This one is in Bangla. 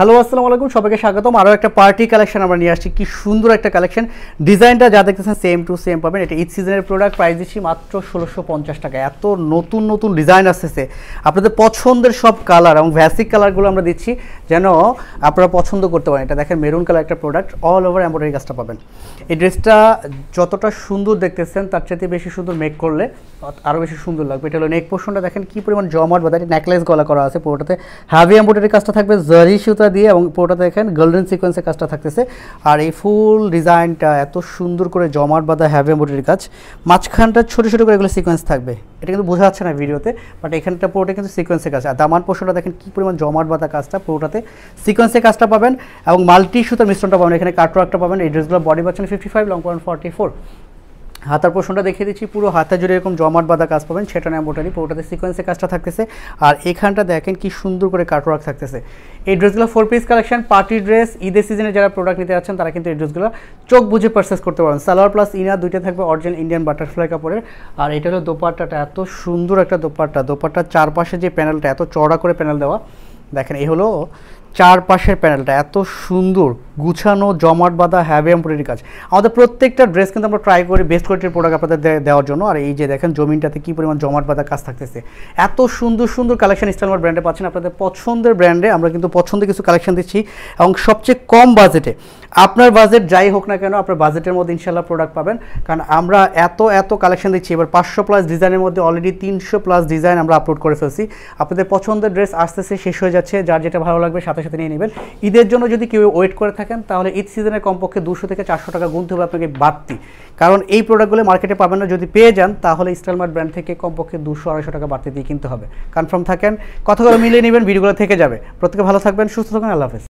হ্যালো আসসালামু আলাইকুম সবাইকে স্বাগতম আরও একটা পার্টি কালেকশন আমরা নিয়ে আসছি কি সুন্দর একটা কালেকশন ডিজাইনটা যা দেখতেছেন সেম টু সেম পাবেন এটা ঈদ সিজনের প্রোডাক্ট প্রাইস দিচ্ছি মাত্র ষোলোশো পঞ্চাশ টাকা এত নতুন নতুন ডিজাইন আসতেছে আপনাদের পছন্দের সব কালার এবং ভ্যাসিক কালারগুলো আমরা দিচ্ছি যেন আপনারা পছন্দ করতে পারেন এটা দেখেন মেরুন কালার একটা প্রোডাক্ট অল ওভার এম্ব্রয়ডারি কাজটা পাবেন এই ড্রেসটা যতটা সুন্দর দেখতেছেন তার চাইতে বেশি সুন্দর মেক করলে আরও বেশি সুন্দর লাগবে এটা হলো নেক পোর্শনটা দেখেন কী পরিমাণ জমাট বা নেকলেস গলা করা আছে পুরোটাতে হ্যাভি এম্ব্রয়ডারি কাজটা থাকবে জারি সুতা সুতা দিয়ে এবং পুরোটা দেখেন গোল্ডেন সিকোয়েন্সের কাজটা থাকতেছে আর এই ফুল ডিজাইনটা এত সুন্দর করে জমাট বাঁধা হ্যাভ এম্বয়ডারির কাজ মাঝখানটা ছোটো ছোটো করে এগুলো সিকোয়েন্স থাকবে এটা কিন্তু বোঝা যাচ্ছে না ভিডিওতে বাট এখানটা পুরোটা কিন্তু সিকোয়েন্সের কাজ আর দামান পোষণটা দেখেন কী পরিমাণ জমাট বাঁধা কাজটা পুরোটাতে সিকোয়েন্সের কাজটা পাবেন এবং মাল্টি সুতার মিশ্রণটা পাবেন এখানে কাটওয়ার্কটা পাবেন এই ড্রেসগুলো বডি পাচ্ছেন fifty five long point forty four হাতার পোষণটা দেখিয়ে দিচ্ছি পুরো হাতা জুড়ে এরকম জমাট বাঁধা কাজ পাবেন সেটা নেই মোটারি পুরোটাতে সিকোয়েন্সে কাজটা থাকতেছে আর এখানটা দেখেন কি সুন্দর করে কাটওয়ার্ক থাকতেছে এই ড্রেসগুলো four piece collection party dress ঈদের সিজনে যারা প্রোডাক্ট নিতে যাচ্ছেন তারা কিন্তু এই ড্রেসগুলো চোখ বুঝে পারচেস করতে পারেন সালোয়ার প্লাস ইনার দুইটা থাকবে অরিজিনাল ইন্ডিয়ান বাটারফ্লাই কাপড়ের আর এটা হলো দোপাট্টাটা এত সুন্দর একটা দোপাট্টা দোপাট্টার চারপাশে যে প্যানেলটা এত চড়া করে প্যানেল দেওয়া দেখেন এই হলো চারপাশের প্যানেলটা এত সুন্দর গুছানো জমাট বাঁধা হ্যাভি কাজ আমাদের প্রত্যেকটা ড্রেস কিন্তু আমরা ট্রাই করি বেস্ট কোয়ালিটির প্রোডাক্ট আপনাদের দেওয়ার জন্য আর এই যে দেখেন জমিনটাতে কী পরিমাণ জমাট বাঁধা কাজ থাকতেছে এত সুন্দর সুন্দর কালেকশন ইস্টালমার ব্র্যান্ডে পাচ্ছেন আপনাদের পছন্দের ব্র্যান্ডে আমরা কিন্তু পছন্দের কিছু কালেকশন দিচ্ছি এবং সবচেয়ে কম বাজেটে আপনার বাজেট যাই হোক না কেন আপনার বাজেটের মধ্যে ইনশাল্লাহ প্রোডাক্ট পাবেন কারণ আমরা এত এত কালেকশন দিচ্ছি এবার পাঁচশো প্লাস ডিজাইনের মধ্যে অলরেডি তিনশো প্লাস ডিজাইন আমরা আপলোড করে ফেলছি আপনাদের পছন্দের ড্রেস আস্তে আস্তে শেষ হয়ে যাচ্ছে যার যেটা ভালো লাগবে সাথে সাথে নিয়ে নেবেন ঈদের জন্য যদি কেউ ওয়েট করে থাকেন তাহলে ঈদ সিজনের কমপক্ষে দুশো থেকে চারশো টাকা গুনতে হবে আপনাকে বাড়তি কারণ এই প্রোডাক্টগুলো মার্কেটে পাবেন না যদি পেয়ে যান তাহলে স্টালমার্ট ব্র্যান্ড থেকে কমপক্ষে দুশো আড়াইশো টাকা বাড়তি দিয়ে কিনতে হবে কনফার্ম থাকেন কথাগুলো মিলিয়ে নেবেন ভিডিওগুলো থেকে যাবে প্রত্যেকে ভালো থাকবেন সুস্থ থাকবেন আল্লাহ হাফেজ